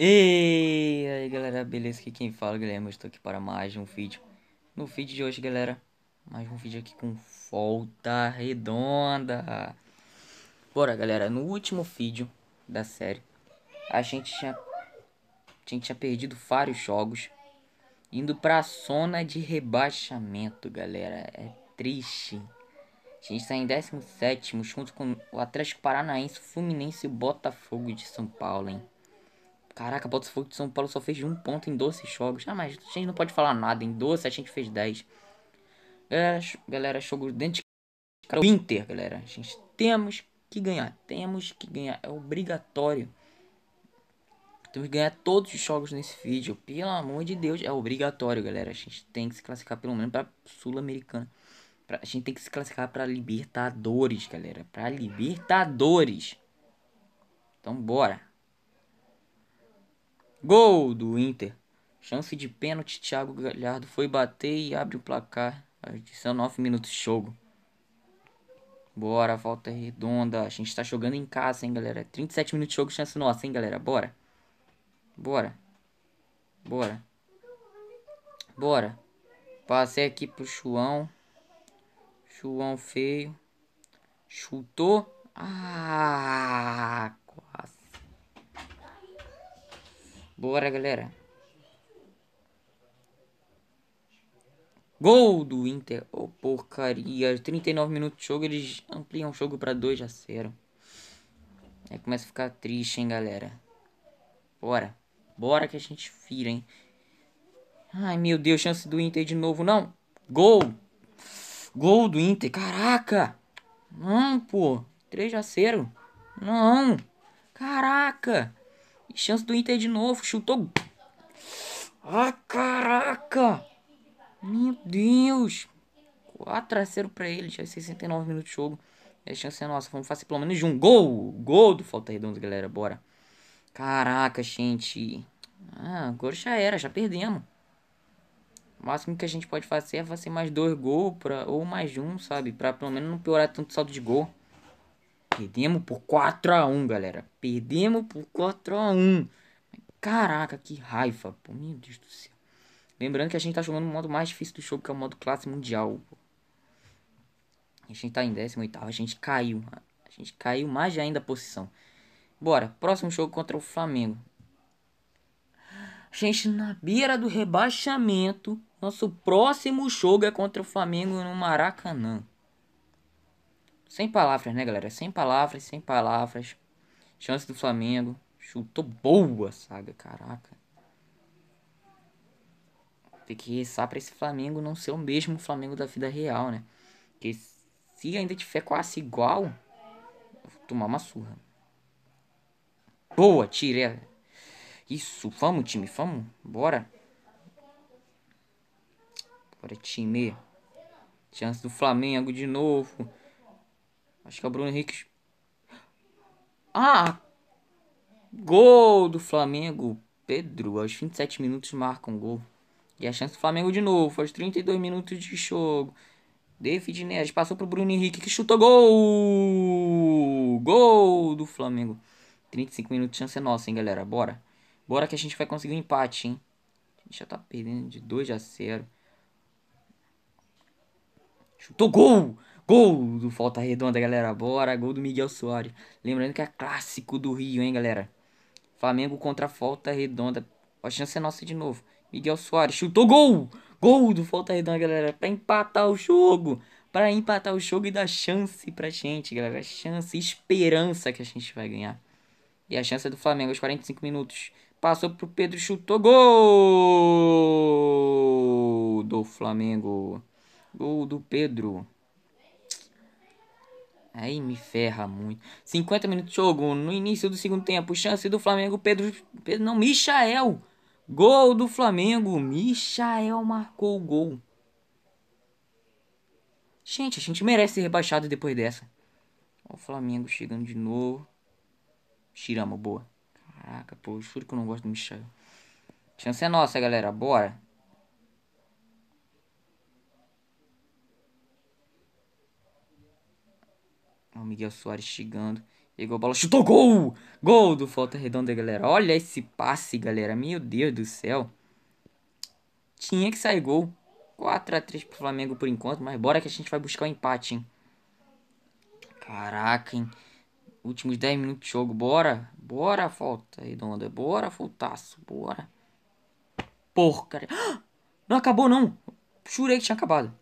E aí galera, beleza? Aqui quem fala é Guilherme, estou aqui para mais um vídeo No vídeo de hoje galera, mais um vídeo aqui com volta redonda Bora galera, no último vídeo da série A gente tinha, a gente tinha perdido vários jogos Indo para a zona de rebaixamento galera, é triste a gente está em 17 junto com o Atlético Paranaense, Fluminense e Botafogo de São Paulo, hein? Caraca, Botafogo de São Paulo só fez um ponto em 12 jogos. Ah, mas a gente não pode falar nada. Em 12 a gente fez 10. Galera, galera jogo dentro de O Inter, galera. A gente temos que ganhar. Temos que ganhar. É obrigatório. Temos que ganhar todos os jogos nesse vídeo. Pelo amor de Deus. É obrigatório, galera. A gente tem que se classificar pelo menos para Sul-Americana. A gente tem que se classificar para Libertadores, galera. Para Libertadores. Então, bora. Gol do Inter. Chance de pênalti, Thiago Galhardo foi bater e abre o placar. São 9 minutos de jogo. Bora, volta redonda. A gente tá jogando em casa, hein, galera. 37 minutos de jogo, chance nossa, hein, galera. Bora. Bora. Bora. Bora. Passei aqui pro João. João feio. Chutou. Ah, Bora, galera. Gol do Inter. Ô, oh, porcaria. 39 minutos de jogo, eles ampliam o jogo pra 2 a 0. Aí começa a ficar triste, hein, galera. Bora. Bora que a gente vira, hein. Ai, meu Deus, chance do Inter de novo, não. Gol. Gol do Inter. Caraca. Não, pô. 3 a 0. Não. Caraca. Chance do Inter de novo. Chutou. Ah, caraca! Meu Deus! 4 a 0 pra ele. Já é 69 minutos de jogo. a é, chance é nossa. Vamos fazer pelo menos um gol. Gol do Falta Redonda, galera. Bora. Caraca, gente. Ah, agora já era. Já perdemos. O máximo que a gente pode fazer é fazer mais dois gols pra, ou mais um, sabe? Pra pelo menos não piorar tanto o saldo de gol. Perdemos por 4 a 1 galera. Perdemos por 4 a 1 Caraca, que raiva, pô. Meu Deus do céu. Lembrando que a gente tá jogando o modo mais difícil do jogo, que é o modo classe mundial. Pô. A gente tá em 18, a gente caiu. A gente caiu mais ainda a posição. Bora, próximo jogo contra o Flamengo. A gente, na beira do rebaixamento, nosso próximo jogo é contra o Flamengo no Maracanã. Sem palavras, né, galera? Sem palavras, sem palavras. Chance do Flamengo. Chutou boa, saga. Caraca. Tem que rezar pra esse Flamengo não ser o mesmo Flamengo da vida real, né? Porque se ainda tiver quase igual, vou tomar uma surra. Boa, tira. Isso, vamos, time, vamos. Bora. Bora, time. Chance do Flamengo de novo. Acho que é o Bruno Henrique. Ah! Gol do Flamengo. Pedro, aos 27 minutos, marca um gol. E a chance do Flamengo de novo, aos 32 minutos de jogo. David Neres passou pro Bruno Henrique, que chutou gol! Gol do Flamengo. 35 minutos, chance nossa, hein, galera? Bora. Bora que a gente vai conseguir um empate, hein? A gente já tá perdendo de 2 a 0. Chutou gol! Gol do Falta Redonda, galera. Bora, gol do Miguel Soares. Lembrando que é clássico do Rio, hein, galera. Flamengo contra Falta Redonda. A chance é nossa de novo. Miguel Soares chutou gol! Gol do Falta Redonda, galera, para empatar o jogo. Para empatar o jogo e dar chance pra gente, galera. Chance, esperança que a gente vai ganhar. E a chance é do Flamengo aos 45 minutos. Passou pro Pedro, chutou gol do Flamengo. Gol do Pedro. Aí me ferra muito. 50 minutos de jogo no início do segundo tempo. Chance do Flamengo, Pedro. Pedro não, Michael. Gol do Flamengo. Michael marcou o gol. Gente, a gente merece ser rebaixado depois dessa. Ó, o Flamengo chegando de novo. Tiramos, boa. Caraca, pô, juro que eu não gosto do Michel. Chance é nossa, galera. Bora. Miguel Soares chegando. Pegou a bola, chutou gol! Gol do Falta Redonda, galera. Olha esse passe, galera. Meu Deus do céu. Tinha que sair gol. 4x3 pro Flamengo por enquanto, mas bora que a gente vai buscar o um empate, hein? Caraca, hein? Últimos 10 minutos de jogo, bora. Bora, falta Redonda. Bora, Voltaço. Bora. porra, ah! Não acabou, não. Jurei que tinha acabado.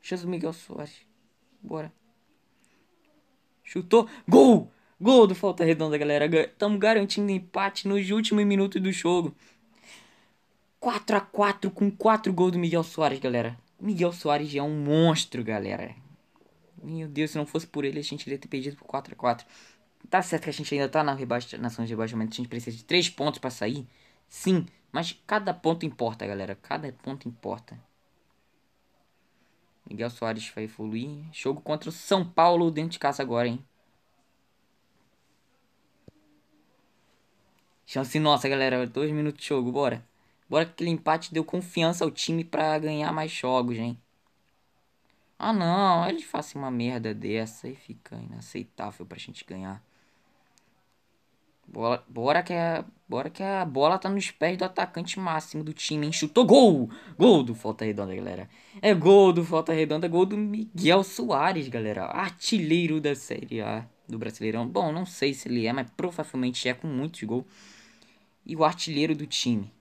Jesus Miguel Soares. Bora chutou, gol! Gol do Falta Redonda, galera. Estamos garantindo empate nos últimos minutos do jogo. 4 a 4 com 4 gols do Miguel Soares, galera. Miguel Soares é um monstro, galera. Meu Deus, se não fosse por ele, a gente iria ter perdido por 4 a 4 Tá certo que a gente ainda tá na, rebaixa, na de rebaixamento. A gente precisa de 3 pontos para sair. Sim, mas cada ponto importa, galera. Cada ponto importa. Miguel Soares vai evoluir. Jogo contra o São Paulo dentro de casa agora, hein? Chance nossa, galera. Dois minutos de jogo, bora. Bora que aquele empate deu confiança ao time para ganhar mais jogos, hein? Ah não, eles fazem uma merda dessa e fica inaceitável pra gente ganhar. Bola, bora que a, é, bora que a bola tá nos pés do atacante máximo do time, hein? Chutou gol! Gol do Falta Redonda, galera. É gol do Falta Redonda, gol do Miguel Soares, galera. Artilheiro da Série A do Brasileirão. Bom, não sei se ele é, mas provavelmente é com muitos gols. E o artilheiro do time.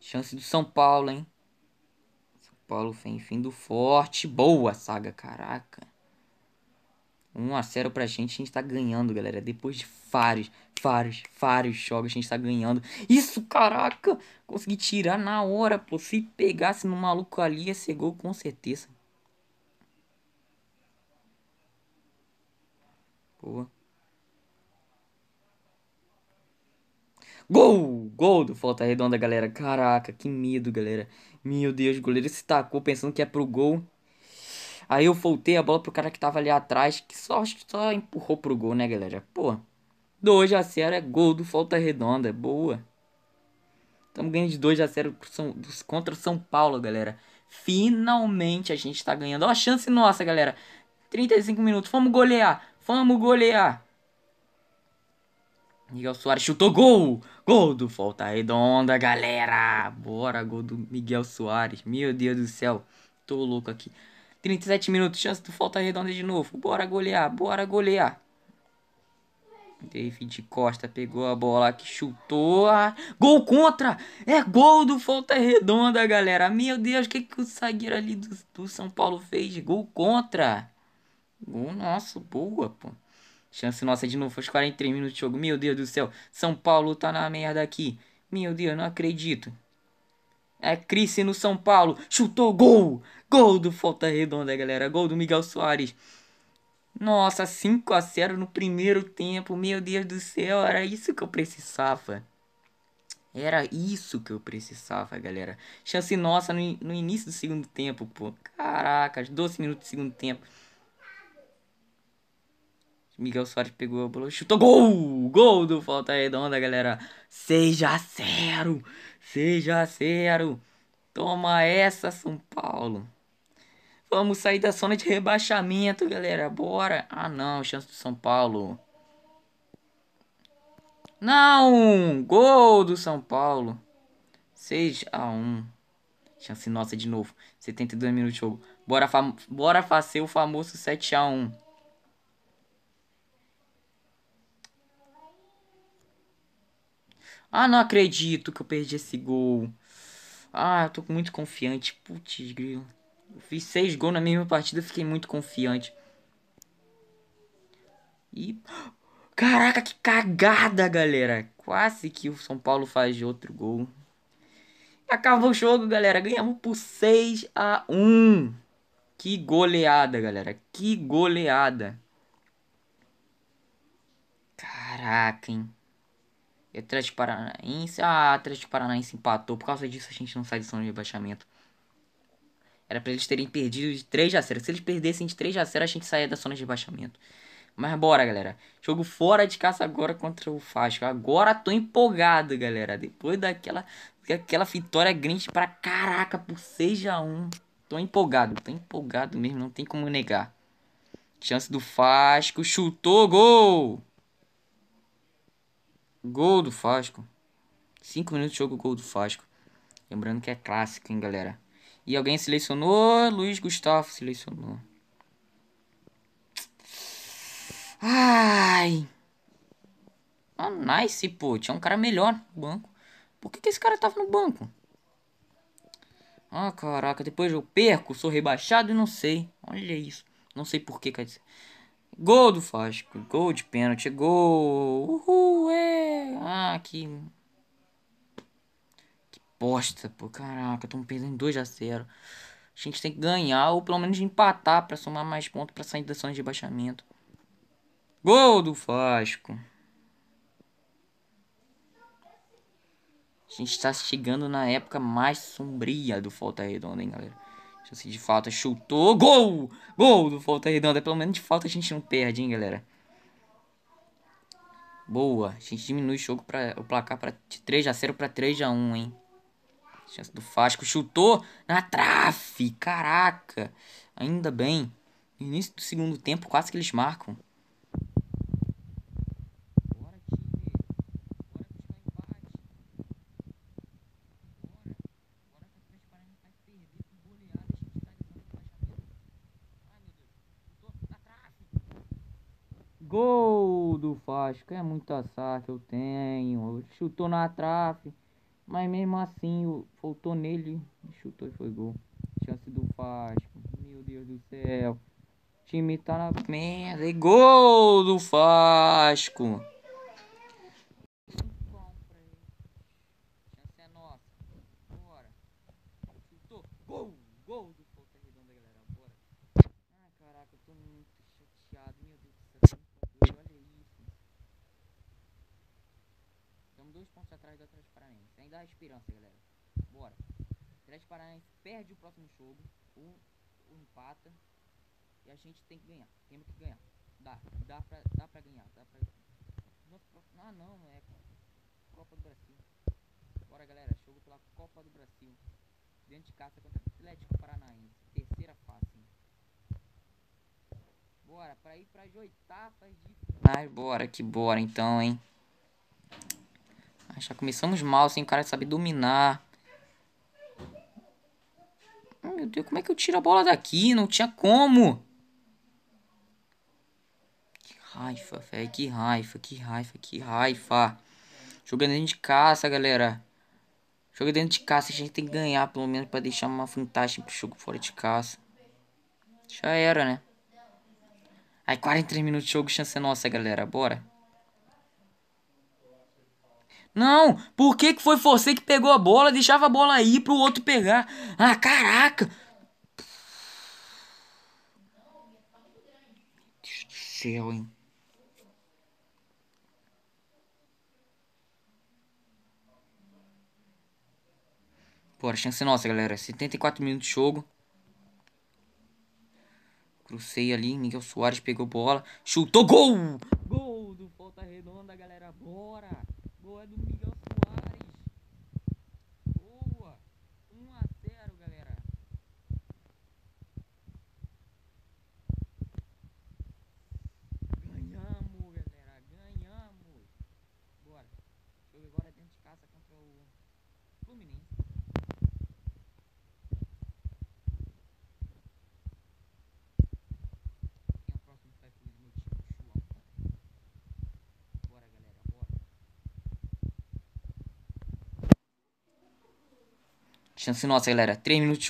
Chance do São Paulo, hein? São Paulo foi em fim do forte. Boa saga, caraca. 1 a 0 pra gente, a gente tá ganhando, galera. Depois de vários, vários, vários jogos, a gente tá ganhando. Isso, caraca! Consegui tirar na hora, pô. Se pegasse no maluco ali, ia ser gol com certeza. Boa. Gol! Gol do Falta Redonda, galera. Caraca, que medo, galera. Meu Deus, o goleiro se tacou pensando que é pro gol. Aí eu voltei a bola pro cara que tava ali atrás, que só, só empurrou pro gol, né, galera? Pô, 2 a 0 é gol do Falta Redonda, boa. Estamos ganhando de 2 a 0 contra contra São Paulo, galera. Finalmente a gente tá ganhando. Ó, a chance nossa, galera. 35 minutos, vamos golear, vamos golear. Miguel Soares chutou gol! Gol do Falta Redonda, galera! Bora, gol do Miguel Soares. Meu Deus do céu, tô louco aqui. 37 minutos, chance do falta redonda de novo. Bora golear, bora golear. David Costa pegou a bola que chutou. Ah, gol contra! É gol do Falta Redonda, galera. Meu Deus, o que, que o zagueiro ali do, do São Paulo fez? Gol contra! Gol nosso, boa, pô. Chance nossa de novo, aos 43 minutos de jogo. Meu Deus do céu, São Paulo tá na merda aqui. Meu Deus, não acredito. É Cris no São Paulo. Chutou gol! Gol do Falta Redonda, galera. Gol do Miguel Soares. Nossa, 5 a 0 no primeiro tempo. Meu Deus do céu, era isso que eu precisava. Era isso que eu precisava, galera. Chance nossa no, no início do segundo tempo, pô. Caracas, 12 minutos do segundo tempo. Miguel Soares pegou a bola, chutou gol! Gol do Falta Redonda, galera. 6 a 0. Seja zero. Toma essa, São Paulo. Vamos sair da zona de rebaixamento, galera. Bora. Ah, não. Chance do São Paulo. Não! Gol do São Paulo. 6 a 1. Chance nossa de novo. 72 minutos de jogo. Bora, bora fazer o famoso 7 a 1. Ah, não acredito que eu perdi esse gol. Ah, eu tô muito confiante. Putz, grilo. Eu fiz seis gols na mesma partida, fiquei muito confiante. E. Caraca, que cagada, galera. Quase que o São Paulo faz outro gol. Acabou o jogo, galera. Ganhamos por 6 a 1. Que goleada, galera. Que goleada. Caraca, hein. É Atlético Paranaense. Ah, Atlético Paranaense empatou. Por causa disso a gente não sai de zona de rebaixamento. Era pra eles terem perdido de 3 a 0 Se eles perdessem de 3 a 0 a gente saía da zona de rebaixamento. Mas bora, galera. Jogo fora de casa agora contra o Fasco. Agora tô empolgado, galera. Depois daquela, daquela vitória grande pra caraca por 6 a 1 Tô empolgado. Tô empolgado mesmo. Não tem como negar. Chance do Fasco. Chutou. Gol! Gol do Fasco. 5 minutos de jogo, gol do Fasco. Lembrando que é clássico, hein, galera. E alguém selecionou. Luiz Gustavo selecionou. Ai. Ah, nice, pô. Tinha um cara melhor no banco. Por que, que esse cara tava no banco? Ah, caraca. Depois eu perco, sou rebaixado e não sei. Olha isso. Não sei por que, quer dizer. Gol do Vasco, gol de pênalti, gol. Uhul, é. Ah, que. Que bosta, pô. Caraca, estamos perdendo 2 a 0. A gente tem que ganhar ou pelo menos empatar para somar mais pontos para sair da zona de baixamento. Gol do Vasco. A gente está chegando na época mais sombria do Falta Redonda, hein, galera? Tipo assim, de falta, chutou, gol! Gol do Falta Redonda. Pelo menos de falta a gente não perde, hein, galera. Boa. A gente diminui o jogo para o placar para de 3 a 0 para 3 a 1, hein? Chance do Fasco chutou na trave. Caraca. Ainda bem. Início do segundo tempo, quase que eles marcam. Gol do Fasco. É muita que eu tenho. Chutou na trave. Mas mesmo assim, faltou nele. Chutou e foi gol. Chance do Fasco. Meu Deus do céu. O time tá na merda. E gol do Fasco. dois pontos atrás do Atlético Paranaense. Ainda há esperança, galera. Bora. O Atlético Paranaense perde o próximo jogo. Um, um empata. E a gente tem que ganhar. Temos que ganhar. Dá. Dá pra, dá pra ganhar. Dá pra... Nossa, ah, não. É Copa do Brasil. Bora, galera. Jogo pela Copa do Brasil. Dentro de casa contra o Atlético Paranaense. Terceira fase. Bora, pra ir para oitavas de... Ai, bora que bora então, hein já começamos mal, sem assim, o cara saber dominar. Meu Deus, como é que eu tiro a bola daqui? Não tinha como. Que raiva, velho. Que raiva, que raiva, que raiva. Jogando dentro de casa, galera. jogando dentro de casa, a gente tem que ganhar pelo menos para deixar uma vantagem pro jogo fora de casa. Já era, né? Aí 43 minutos de jogo, chance é nossa, galera. Bora. Não, por que, que foi você que pegou a bola, deixava a bola aí pro outro pegar? Ah, caraca! Deus do céu, hein? Pô, a chance nossa, galera. 74 minutos de jogo. Crucei ali, Miguel Soares pegou bola, chutou, gol! Gol do falta Redonda, galera, bora! gol é do Miguel Soares. Boa! 1 a 0, galera. Ganhamos, galera. Ganhamos. Bora. Jogo agora dentro de casa contra o Fluminense. Chance assim, nossa, galera. 3 minutos.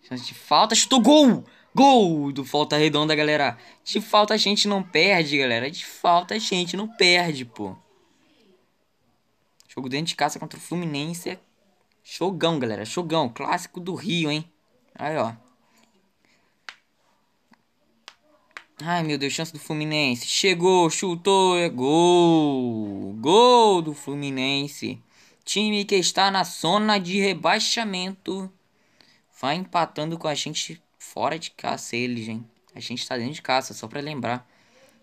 Chance assim, de falta. Chutou gol! Gol do Falta Redonda, galera. De falta a gente não perde, galera. De falta a gente não perde, pô. Jogo dentro de casa contra o Fluminense. É... Jogão, galera. Jogão. Clássico do Rio, hein? Aí, ó. Ai, meu Deus. Chance do Fluminense. Chegou, chutou. É gol. Gol do Fluminense time que está na zona de rebaixamento vai empatando com a gente fora de caça eles, hein? A gente está dentro de caça, só para lembrar.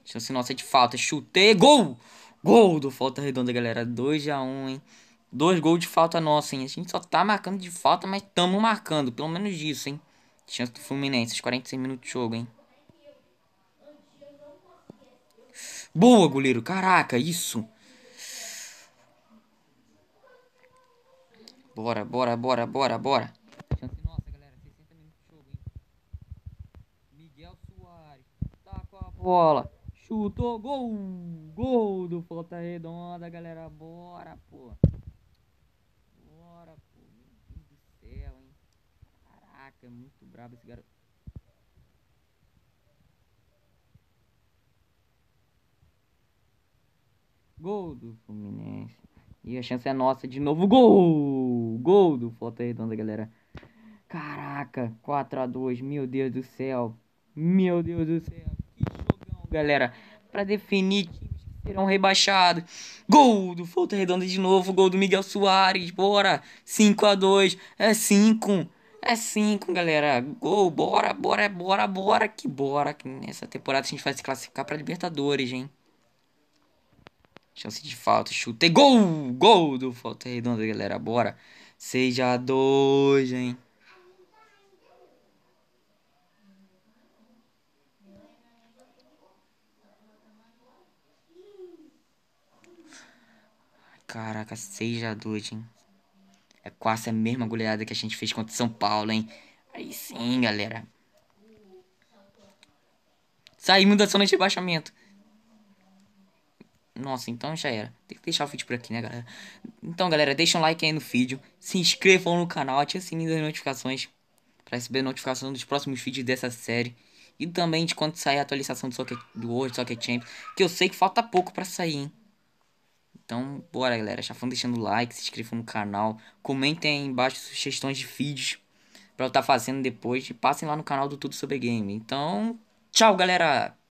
Chance nossa de falta, chutei, gol! Gol do Falta Redonda, galera, 2x1, um, hein? Dois gols de falta nossa, hein? A gente só tá marcando de falta, mas tamo marcando, pelo menos isso, hein? Chance do Fluminense, 46 minutos de jogo, hein? Boa, goleiro, caraca, isso! Bora, bora, bora, bora, bora. Chance nossa, galera. 60 minutos de jogo, hein? Miguel Soares. Tá com a bola. Chutou. Gol. Gol do Ponta Redonda, galera. Bora, pô. Bora, pô. Meu Deus do céu, hein? Caraca, é muito brabo esse garoto. Gol do Fluminense. E a chance é nossa de novo. Gol! Gol do falta Redonda, galera. Caraca, 4x2. Meu Deus do céu. Meu Deus do céu. Que jogão, galera. Pra definir times que serão rebaixados. Gol do falta Redonda de novo. Gol do Miguel Soares. Bora. 5x2. É 5. É 5, galera. Gol. Bora, bora, bora, bora. Que bora. Que nessa temporada a gente vai se classificar pra Libertadores, hein. Chance de falta, chute, gol! Gol do Falta Redonda, galera, bora. seja dois hein. Caraca, seja dois hein. É quase a mesma goleada que a gente fez contra São Paulo, hein. Aí sim, galera. Saímos da zona de rebaixamento. Nossa, então já era. Tem que deixar o vídeo por aqui, né, galera? Então, galera, deixa um like aí no vídeo. Se inscrevam no canal, ative o sininho das notificações. Pra receber notificação dos próximos vídeos dessa série. E também de quando sair a atualização do, Socket, do World Soccer Champions. Que eu sei que falta pouco pra sair, hein? Então, bora, galera. Já foram deixando like, se inscrevam no canal. Comentem aí embaixo sugestões de vídeos pra eu estar tá fazendo depois. E passem lá no canal do Tudo Sobre Game. Então, tchau, galera!